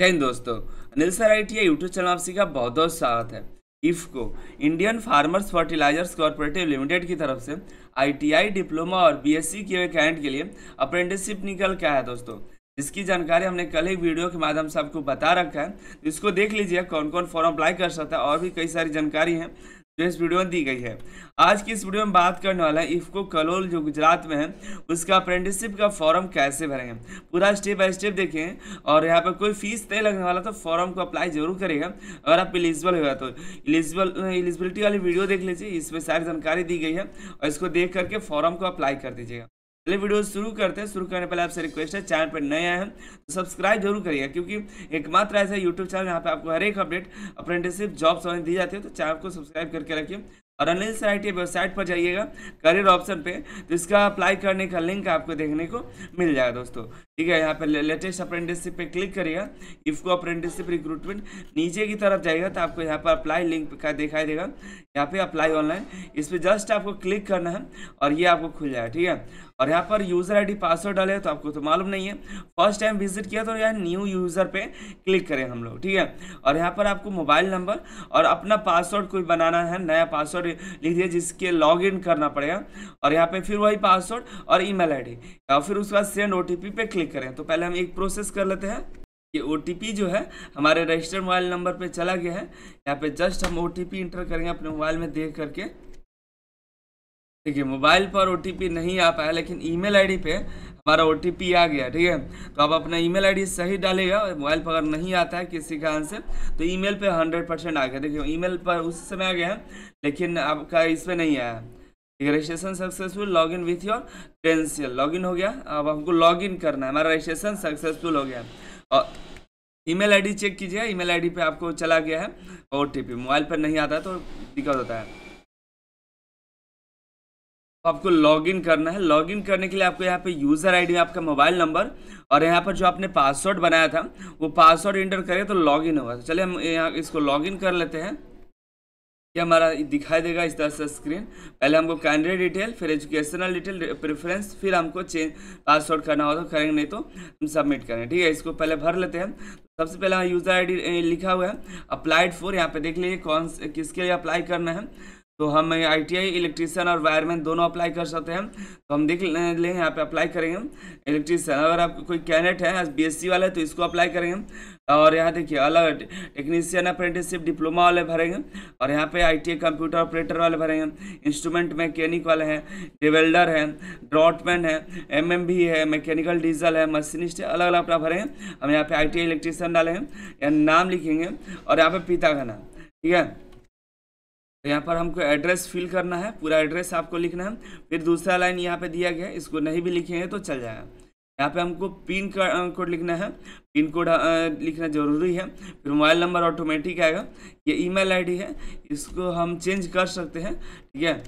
जय दोस्तों Anil sir I T YouTube channel आप सीखा बहुत बहुत स्वागत है IFFCO Indian farmers fertilizers corporative limited की तरफ से आईटीआई डिप्लोमा और बीएससी के हुए कैंट के लिए अप्रेंटिसशिप निकल क्या है दोस्तों इसकी जानकारी हमने कल ही वीडियो के माध्यम से आपको बता रखा है तो इसको देख लीजिए कौन कौन फॉर्म अप्लाई कर सकता है और भी कई सारी जानकारी है जो इस वीडियो में दी गई है आज की इस वीडियो में बात करने वाला है इफको कलोल जो गुजरात में है उसका अप्रेंटिसशिप का फॉर्म कैसे भरेंगे पूरा स्टेप बाय स्टेप देखें और यहाँ पर कोई फीस नहीं लगने वाला तो फॉर्म को अप्लाई जरूर करेगा अगर आप एलिजिबल होगा तो एलिजिबल एलिजिबिलिटी वाली वीडियो देख लीजिए इसमें सारी जानकारी दी गई है और इसको देख करके फॉर्म को अप्लाई कर दीजिएगा चलिए वीडियो शुरू करते हैं शुरू करने पहले आपसे रिक्वेस्ट है चैनल पर नए आए हैं तो सब्सक्राइब जरूर करिएगा क्योंकि एकमात्र ऐसा यूट्यूब चैनल यहाँ पे आपको हर एक अपडेट अप्रेंटिसशिप जॉब समझ दी जाती है तो चैनल को सब्सक्राइब करके रखिए और अनिल सराइटी वेबसाइट पर जाइएगा करियर ऑप्शन पे तो इसका अप्लाई करने का लिंक आपको देखने को मिल जाएगा दोस्तों ठीक है यहाँ पे लेटेस्ट अप्रेंटिसशिप पे क्लिक करिएगा इफको अप्रेंटिसशिप रिक्रूटमेंट नीचे की तरफ जाएगा तो आपको यहाँ पर अप्लाई लिंक का दिखाई देगा यहाँ पे अप्लाई ऑनलाइन इस पर जस्ट आपको क्लिक करना है और ये आपको खुल जाएगा ठीक है और यहाँ पर यूज़र आईडी पासवर्ड डाले तो आपको तो मालूम नहीं है फर्स्ट टाइम विजिट किया तो यहाँ न्यू यूज़र पे क्लिक करें हम लोग ठीक है और यहाँ पर आपको मोबाइल नंबर और अपना पासवर्ड कोई बनाना है नया पासवर्ड लिख दिया जिसके लॉग इन करना पड़ेगा और यहाँ पे फिर वही पासवर्ड और ई मेल और फिर उसके बाद सेंड ओ पे क्लिक चेक करें तो पहले हम एक प्रोसेस कर लेते हैं ये ओ जो है हमारे रजिस्टर्ड मोबाइल नंबर पे चला गया है यहाँ पे जस्ट हम ओ इंटर करेंगे अपने मोबाइल में देख करके देखिए मोबाइल पर ओ नहीं आ पाया लेकिन ईमेल आईडी पे हमारा ओ आ गया ठीक है तो आप अपना ईमेल आईडी सही डालेगा मोबाइल पर अगर नहीं आता है किसी कारण से तो ईमेल पे 100 परसेंट आ गया देखिए ईमेल पर उस समय आ गया है लेकिन आपका इसमें नहीं आया registration successful log in with your credential log in हो गया अब हमको लॉग इन करना है हमारा रजिस्ट्रेशन सक्सेसफुल हो गया और ईमेल आईडी चेक कीजिएगा ईमेल आईडी पे आपको चला गया है ओ मोबाइल पर नहीं आता तो दिक्कत होता है आपको लॉगिन करना है लॉगिन करने के लिए आपको यहाँ पे यूज़र आईडी आपका मोबाइल नंबर और यहाँ पर जो आपने पासवर्ड बनाया था वो पासवर्ड इंटर करें तो लॉगिन होगा तो चलिए हम यहाँ इसको लॉगिन कर लेते हैं ये हमारा दिखाई देगा इस तरह से स्क्रीन पहले हमको कैंडिडेट डिटेल फिर एजुकेशनल डिटेल प्रेफरेंस फिर हमको चेंज पासवर्ड करना होगा तो करेंगे नहीं तो हम सबमिट करें ठीक है इसको पहले भर लेते हैं सबसे पहले यूज़र आईडी लिखा हुआ है अप्लाइड फॉर यहाँ पे देख लीजिए कौन किसके लिए अप्लाई करना है तो हम आई टी आई इलेक्ट्रीशियन और वायरमैन दोनों अप्लाई कर सकते हैं तो हम देख लें यहाँ पे अप्लाई करेंगे इलेक्ट्रीशियन अगर आप कोई कैंडिडेट है बी एस सी वाला है तो इसको अप्लाई करेंगे और यहाँ देखिए अलग टेक्नीशियन अप्रेंटिसशिप डिप्लोमा वाले भरेंगे और यहाँ पे I T I computer operator वाले भरेंगे इंस्ट्रूमेंट मैकेनिक वाले हैं डिवेल्डर हैं ड्रॉटमैन है एम एम भी है मैकेनिकल डीजल है मशीनिस्ट है अलग अलग अपना भरेंगे हम यहाँ पे आई टी आई इलेक्ट्रीशियन डालेंगे या नाम लिखेंगे और यहाँ पे पिता का नाम ठीक है तो यहाँ पर हमको एड्रेस फिल करना है पूरा एड्रेस आपको लिखना है फिर दूसरा लाइन यहाँ पे दिया गया है इसको नहीं भी लिखेंगे तो चल जाएगा यहाँ पे हमको पिन कोड लिखना है पिन कोड लिखना ज़रूरी है फिर मोबाइल नंबर ऑटोमेटिक आएगा ये ईमेल आईडी है इसको हम चेंज कर सकते हैं ठीक है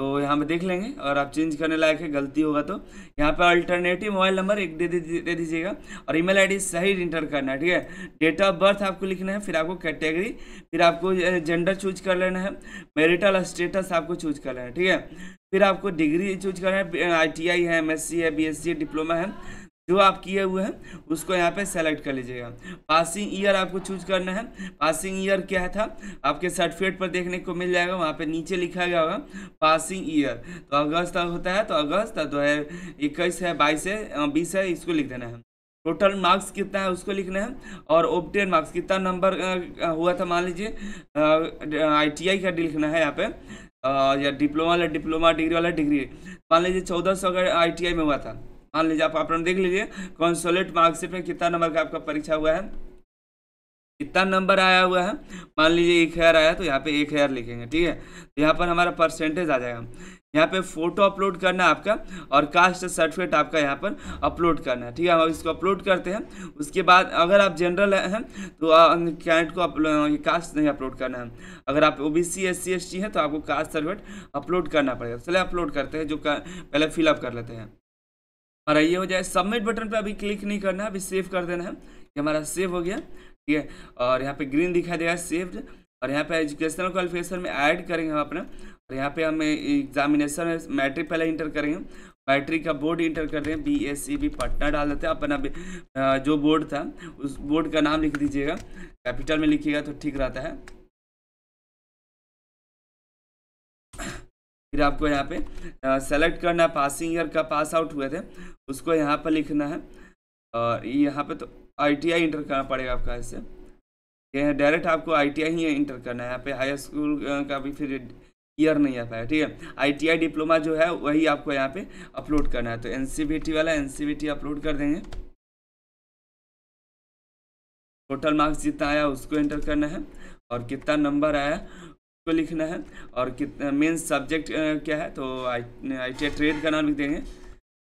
तो यहाँ पे देख लेंगे और आप चेंज करने लायक है गलती होगा तो यहाँ पे अल्टरनेटिव मोबाइल नंबर एक दे दे दीजिएगा और ईमेल आईडी सही इंटर करना है ठीक है डेट ऑफ बर्थ आपको लिखना है फिर आपको कैटेगरी फिर आपको जेंडर चूज कर लेना है मेरिटल स्टेटस आपको चूज कर लेना है ठीक है फिर आपको डिग्री चूज करना है आई टी आई है एम एस सी है बी एस सी डिप्लोमा है जो आप किए हुए हैं उसको यहाँ पे सेलेक्ट कर लीजिएगा पासिंग ईयर आपको चूज करना है पासिंग ईयर क्या था आपके सर्टिफिकेट पर देखने को मिल जाएगा वहाँ पे नीचे लिखा गया होगा पासिंग ईयर तो अगस्त होता है तो अगस्त तो दो हज़ार इक्कीस है बाईस है बीस है इसको लिख देना है टोटल मार्क्स कितना है उसको लिखना है और ओपटेन मार्क्स कितना नंबर हुआ था मान लीजिए आईटीआई का लिखना है यहाँ पे या डिप्लोमा वाला डिप्लोमा डिग्री वाला डिग्री मान लीजिए चौदह सौ अगर आई में हुआ था मान लीजिए आप अपना देख लीजिए कॉन्सोलेट मार्कशीट में कितना नंबर का आपका परीक्षा हुआ है कितना नंबर आया हुआ है मान लीजिए एक हज़ार आया तो यहाँ पे एक हज़ार लिखेंगे ठीक है तो यहाँ पर हमारा परसेंटेज आ जाएगा यहाँ पे फोटो अपलोड करना है आपका और कास्ट सर्टिफिकेट आपका यहाँ पर अपलोड करना है ठीक है हम इसको अपलोड करते हैं उसके बाद अगर आप जनरल हैं तो कैंडिडेट अं, को कास्ट नहीं अपलोड करना है अगर आप O B C S C S हैं तो आपको कास्ट सर्टिफिकेट अपलोड करना पड़ेगा चले अपलोड करते हैं जो पहले फिलअप कर लेते हैं और ये हो जाए सबमिट बटन पे अभी क्लिक नहीं करना है अभी सेव कर देना है ये हमारा सेव हो गया ठीक है और यहाँ पे ग्रीन दिखाई देगा सेव्ड और यहाँ पे एजुकेशनल क्वालिफिकेशन में ऐड करेंगे हम अपना और यहाँ पे हम एग्जामिनेशन मैट्रिक पहले इंटर करेंगे मैट्रिक का बोर्ड इंटर कर दें B S C B Patna डाल देते हैं अपना जो बोर्ड था उस बोर्ड का नाम लिख दीजिएगा कैपिटल में लिखिएगा तो ठीक रहता है फिर आपको यहाँ पे सेलेक्ट करना पासिंग ईयर का पास आउट हुए थे उसको यहाँ पर लिखना है और यहाँ पे तो आई टी आई इंटर करना पड़ेगा आपका ऐसे डायरेक्ट आपको आई टी आई ही इंटर करना है यहाँ पे हाई स्कूल का भी फिर ईयर नहीं आ पाया ठीक है आईटीआई डिप्लोमा जो है वही आपको यहाँ पे अपलोड करना है तो टी वाला टी अपलोड कर देंगे टोटल मार्क्स जितना आया उसको एंटर करना है और कितना नंबर आया को लिखना है और कितना मेन सब्जेक्ट क्या है तो आई आई टी ट्रेड का नाम लिख देंगे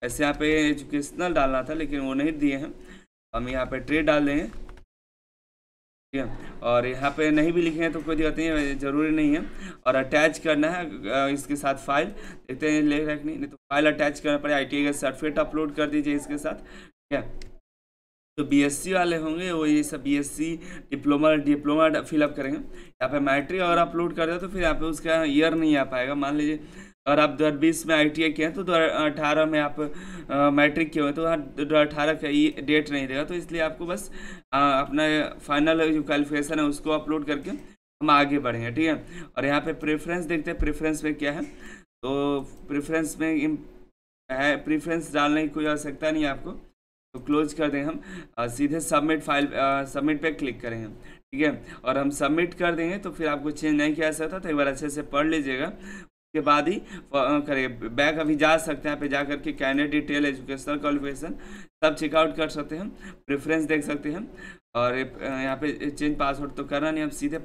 ऐसे यहाँ पे एजुकेशनल डालना था लेकिन वो नहीं दिए हैं हम यहाँ पे ट्रेड डाल देंगे ठीक है और यहाँ पे नहीं भी लिखे हैं तो कोई दिक्कत नहीं है ज़रूरी नहीं है और अटैच करना है इसके साथ फाइल देखते हैं ले रखनी नहीं, तो फाइल अटैच करना पड़ेगा आई टी सर्टिफिकेट अपलोड कर दीजिए इसके साथ ठीक है जो तो बी वाले होंगे वो ये सब बीएससी डिप्लोमा डिप्लोमा फिलअप करेंगे यहाँ पे मैट्रिक अगर अपलोड कर दो तो फिर यहाँ पे उसका ईयर नहीं आ पाएगा मान लीजिए अगर आप दो बीस में आई टी आई किए हैं तो दो अठारह में आप मैट्रिक किए हुए तो वहाँ दो अठारह का ये डेट नहीं देगा तो इसलिए आपको बस आ, अपना फाइनल जो क्वालिफिकेशन है उसको अपलोड करके हम आगे बढ़ेंगे ठीक है और यहाँ पर प्रेफरेंस देखते हैं प्रेफरेंस में क्या है तो प्रेफरेंस में है प्रेफरेंस डालने की कोई आवश्यकता नहीं है आपको तो क्लोज कर दें हम आ, सीधे सबमिट फाइल सबमिट पे क्लिक करें हम ठीक है और हम सबमिट कर देंगे तो फिर आपको चेंज नहीं किया जा सकता तो एक बार अच्छे से पढ़ लीजिएगा उसके बाद ही करें बैक अभी जा सकते हैं यहाँ पे जा करके कैंडिडेट डिटेल एजुकेशनल क्वालिफिकेशन सब चेकआउट कर सकते हैं प्रेफरेंस देख सकते हैं और यहाँ पे चेंज पासवर्ड तो करना नहीं हम सीधे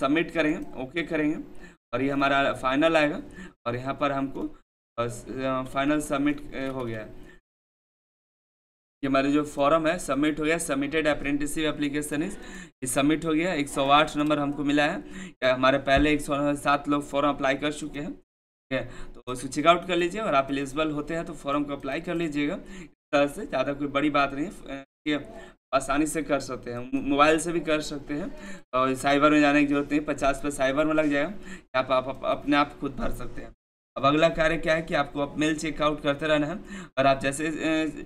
सबमिट करेंगे ओके करेंगे और ये हमारा फाइनल आएगा और यहाँ पर हमको फाइनल सबमिट हो गया है ये हमारे जो फॉर्म है सबमिट हो गया सबमिटेड अप्रेंटिसिप एप्लीकेशन इस सबमिट हो गया एक सौ आठ नंबर हमको मिला है हमारे पहले एक सौ सात लोग फॉर्म अप्लाई कर चुके हैं ठीक है तो उसको चेकआउट कर लीजिए और आप एलिजिबल होते हैं तो फॉर्म को अप्लाई कर लीजिएगा इस तरह से ज़्यादा कोई बड़ी बात नहीं है आसानी से कर सकते हैं मोबाइल से भी कर सकते हैं और साइबर में जाने की जरूरत नहीं पचास पर साइबर में लग जाएगा आप, आप अपने आप खुद भर सकते हैं अब अगला कार्य क्या है कि आपको अब मेल चेकआउट करते रहना है और आप जैसे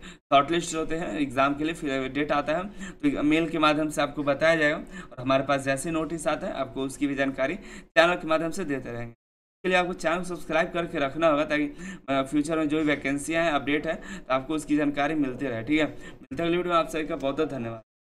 शॉर्ट लिस्ट होते हैं एग्ज़ाम के लिए फिर डेट आता है तो मेल के माध्यम से आपको बताया जाएगा और हमारे पास जैसे नोटिस आता है आपको उसकी भी जानकारी चैनल के माध्यम से देते रहेंगे इसके लिए आपको चैनल सब्सक्राइब करके रखना होगा ताकि फ्यूचर में जो भी वैकेंसियाँ हैं अपडेट है तो आपको उसकी जानकारी मिलती रहे ठीक है मिलते वीडियो में आप सभी का बहुत बहुत धन्यवाद